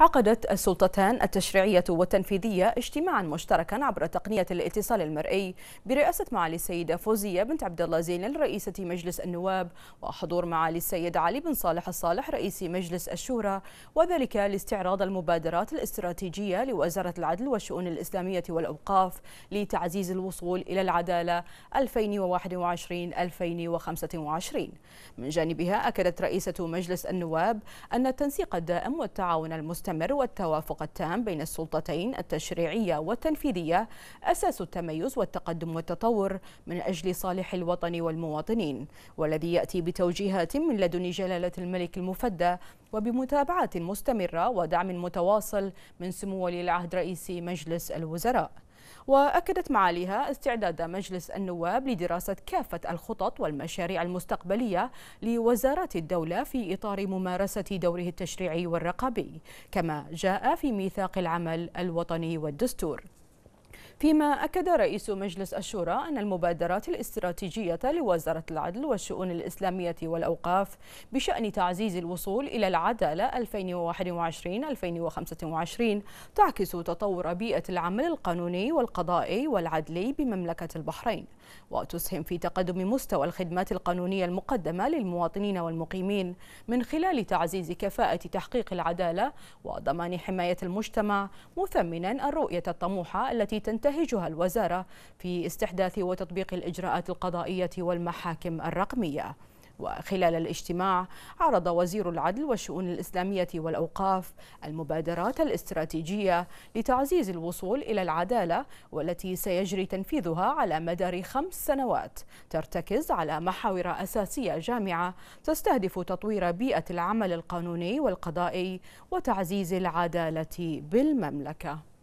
عقدت السلطتان التشريعية والتنفيذية اجتماعا مشتركا عبر تقنية الاتصال المرئي برئاسة معالي السيدة فوزية بنت عبد الله زينل رئيسة مجلس النواب وحضور معالي السيد علي بن صالح الصالح رئيس مجلس الشورى وذلك لاستعراض المبادرات الاستراتيجية لوزارة العدل والشؤون الإسلامية والأوقاف لتعزيز الوصول إلى العدالة 2021-2025 من جانبها أكدت رئيسة مجلس النواب أن التنسيق الدائم والتعاون المستمر المستمر والتوافق التام بين السلطتين التشريعية والتنفيذية أساس التميز والتقدم والتطور من أجل صالح الوطن والمواطنين والذي يأتي بتوجيهات من لدن جلالة الملك المفدى وبمتابعة مستمرة ودعم متواصل من سمو ولي العهد رئيس مجلس الوزراء وأكدت معاليها استعداد مجلس النواب لدراسة كافة الخطط والمشاريع المستقبلية لوزارة الدولة في إطار ممارسة دوره التشريعي والرقابي كما جاء في ميثاق العمل الوطني والدستور فيما أكد رئيس مجلس الشورى أن المبادرات الاستراتيجية لوزارة العدل والشؤون الإسلامية والأوقاف بشأن تعزيز الوصول إلى العدالة 2021-2025 تعكس تطور بيئة العمل القانوني والقضائي والعدلي بمملكة البحرين وتسهم في تقدم مستوى الخدمات القانونية المقدمة للمواطنين والمقيمين من خلال تعزيز كفاءة تحقيق العدالة وضمان حماية المجتمع مثمنا الرؤية الطموحة التي تنتهي تبتهجها الوزارة في استحداث وتطبيق الإجراءات القضائية والمحاكم الرقمية وخلال الاجتماع عرض وزير العدل والشؤون الإسلامية والأوقاف المبادرات الاستراتيجية لتعزيز الوصول إلى العدالة والتي سيجري تنفيذها على مدار خمس سنوات ترتكز على محاور أساسية جامعة تستهدف تطوير بيئة العمل القانوني والقضائي وتعزيز العدالة بالمملكة